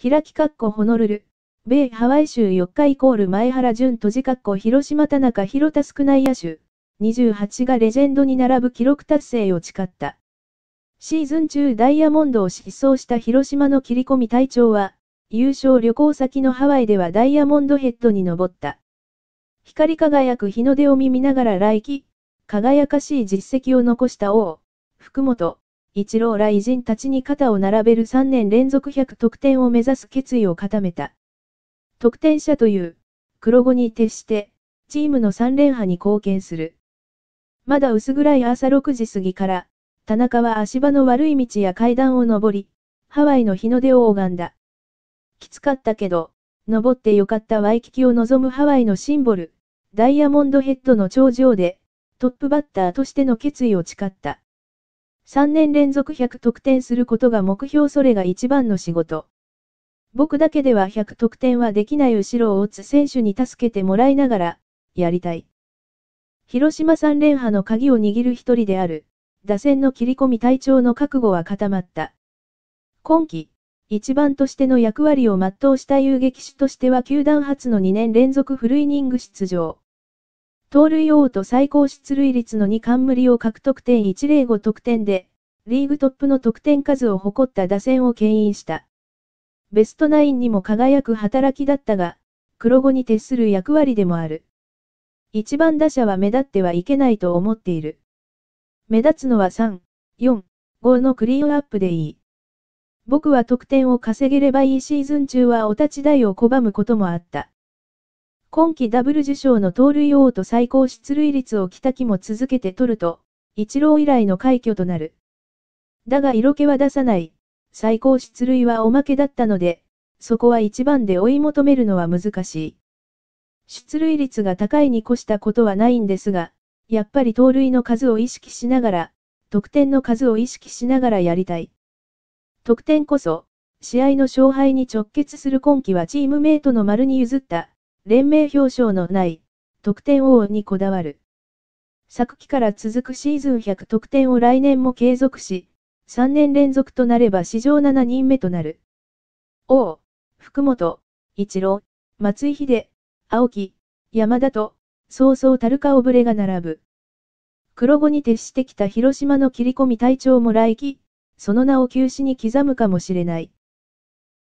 開きっこホノルル、米ハワイ州4日イコール前原淳閉じっこ広島田中広田少ない野手、28がレジェンドに並ぶ記録達成を誓った。シーズン中ダイヤモンドを失踪した広島の切り込み隊長は、優勝旅行先のハワイではダイヤモンドヘッドに登った。光り輝く日の出を見ながら来季、輝かしい実績を残した王、福本、一郎ら偉人たちに肩を並べる3年連続100得点を目指す決意を固めた。得点者という、黒子に徹して、チームの3連覇に貢献する。まだ薄暗い朝6時過ぎから、田中は足場の悪い道や階段を登り、ハワイの日の出を拝んだ。きつかったけど、登ってよかったワイキキを望むハワイのシンボル、ダイヤモンドヘッドの頂上で、トップバッターとしての決意を誓った。3年連続100得点することが目標それが一番の仕事。僕だけでは100得点はできない後ろを打つ選手に助けてもらいながら、やりたい。広島3連覇の鍵を握る一人である、打線の切り込み隊長の覚悟は固まった。今季、一番としての役割を全うした遊撃手としては球団初の2年連続フルイニング出場。盗塁王と最高出塁率の2冠を獲得点105得点で、リーグトップの得点数を誇った打線を牽引した。ベストナインにも輝く働きだったが、黒子に徹する役割でもある。一番打者は目立ってはいけないと思っている。目立つのは3、4、5のクリーンアップでいい。僕は得点を稼げればいいシーズン中はお立ち台を拒むこともあった。今季ダブル受賞の盗塁王と最高出塁率を北木も続けて取ると、一郎以来の快挙となる。だが色気は出さない、最高出塁はおまけだったので、そこは一番で追い求めるのは難しい。出塁率が高いに越したことはないんですが、やっぱり盗塁の数を意識しながら、得点の数を意識しながらやりたい。得点こそ、試合の勝敗に直結する今季はチームメイトの丸に譲った、連盟表彰のない得点王にこだわる。昨季から続くシーズン100得点を来年も継続し、3年連続となれば史上7人目となる。王、福本、一郎、松井秀、青木、山田と、そうそうたる顔ぶれが並ぶ。黒子に徹してきた広島の切り込み隊長も来季、その名を休止に刻むかもしれない。